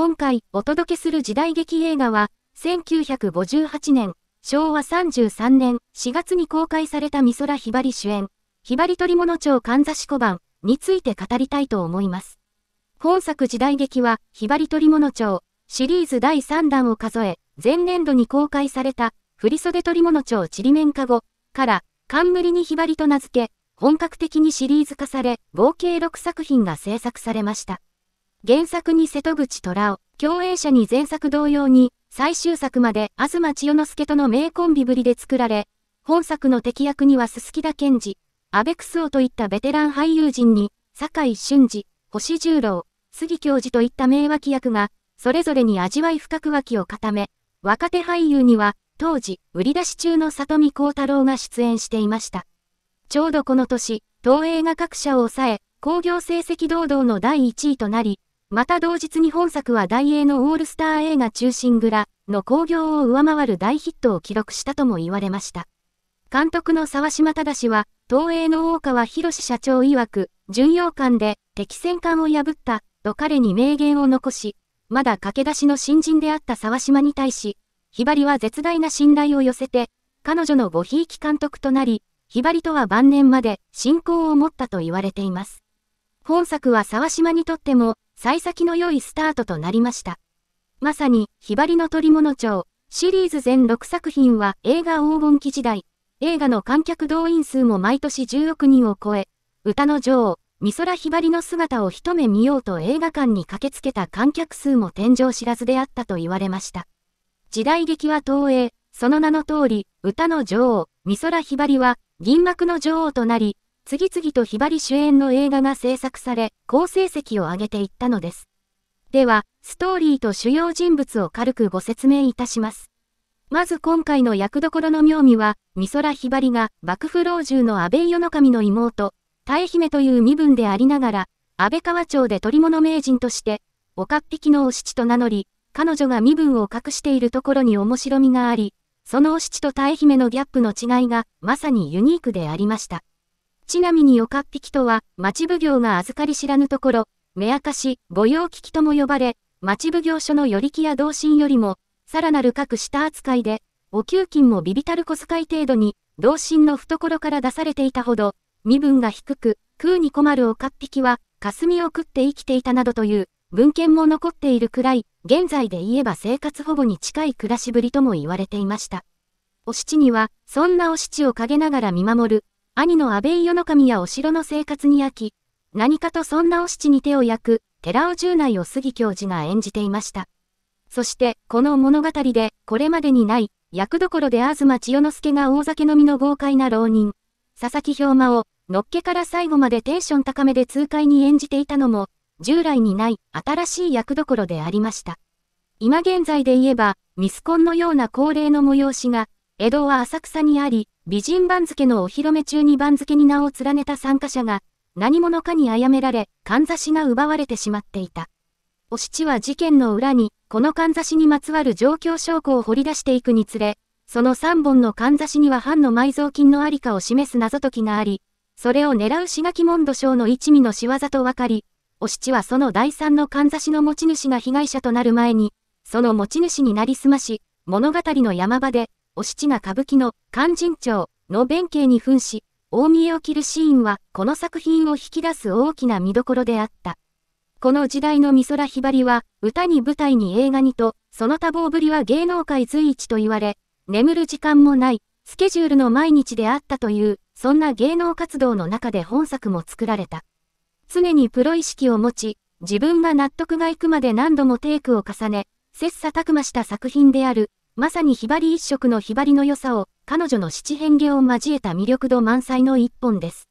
今回お届けする時代劇映画は、1958年、昭和33年4月に公開された美空ひばり主演、ひばり鳥物町かんざし小判について語りたいと思います。本作時代劇は、ひばり鳥物町シリーズ第3弾を数え、前年度に公開された、振袖鳥物町ちりめんかごから、冠にひばりと名付け、本格的にシリーズ化され、合計6作品が制作されました。原作に瀬戸口虎尾、共演者に前作同様に、最終作まで東千代之助との名コンビぶりで作られ、本作の敵役にはすすきだ賢治、安倍楠スといったベテラン俳優陣に、坂井俊二、星十郎、杉教授といった名脇役が、それぞれに味わい深く脇を固め、若手俳優には、当時、売り出し中の里見光太郎が出演していました。ちょうどこの年、東映が各社を抑え、興行成績堂々の第1位となり、また同日に本作は大英のオールスター映画中心蔵の興行を上回る大ヒットを記録したとも言われました。監督の沢島忠は、東映の大川博社長曰く、巡洋艦で敵戦艦を破った、と彼に名言を残し、まだ駆け出しの新人であった沢島に対し、ひばりは絶大な信頼を寄せて、彼女のごひいき監督となり、ひばりとは晩年まで信仰を持ったと言われています。本作は沢島にとっても、幸先の良いスタートとなりました。まさに、ひばりの鳥物帳、シリーズ全6作品は映画黄金期時代、映画の観客動員数も毎年10億人を超え、歌の女王、美空ひばりの姿を一目見ようと映画館に駆けつけた観客数も天井知らずであったと言われました。時代劇は東映、その名の通り、歌の女王、美空ひばりは、銀幕の女王となり、次々とひばり主演の映画が制作され、好成績を上げていったのです。では、ストーリーと主要人物を軽くご説明いたします。まず今回の役どころの妙味は、美空ひばりが幕府老中の安倍世の神の妹、大姫という身分でありながら、安倍川町で取り物名人として、おかっぴきのお七と名乗り、彼女が身分を隠しているところに面白みがあり、そのお七と大姫のギャップの違いが、まさにユニークでありました。ちなみにおかっぴきとは、町奉行が預かり知らぬところ、目明かし、御用聞きとも呼ばれ、町奉行所の寄り木や同心よりも、さらなる各下扱いで、お給金もビビたる小遣い程度に、同心の懐から出されていたほど、身分が低く、空に困るおかっぴきは、霞を食って生きていたなどという、文献も残っているくらい、現在で言えば生活保護に近い暮らしぶりとも言われていました。お七には、そんなお七を陰ながら見守る、兄の安倍伊の守やお城の生活に飽き、何かとそんなお七に手を焼く、寺尾十内を杉教授が演じていました。そして、この物語で、これまでにない、役どころで東千代之助が大酒飲みの豪快な浪人、佐々木兵馬を、のっけから最後までテンション高めで痛快に演じていたのも、従来にない、新しい役どころでありました。今現在で言えば、ミスコンのような恒例の催しが、江戸は浅草にあり、美人番付のお披露目中に番付に名を連ねた参加者が、何者かに殺められ、かんざしが奪われてしまっていた。お七は事件の裏に、このかんざしにまつわる状況証拠を掘り出していくにつれ、その3本のかんざしには藩の埋蔵金のありかを示す謎解きがあり、それを狙う志垣門土将の一味の仕業と分かり、お七はその第三のかんざしの持ち主が被害者となる前に、その持ち主になりすまし、物語の山場で、お七が歌舞伎の勧進帳の弁慶に扮し、大見えを切るシーンは、この作品を引き出す大きな見どころであった。この時代の美空ひばりは、歌に舞台に映画にと、その多忙ぶりは芸能界随一と言われ、眠る時間もない、スケジュールの毎日であったという、そんな芸能活動の中で本作も作られた。常にプロ意識を持ち、自分が納得がいくまで何度もテイクを重ね、切磋琢磨した作品である、まさにひばり一色のひばりの良さを、彼女の七変化を交えた魅力度満載の一本です。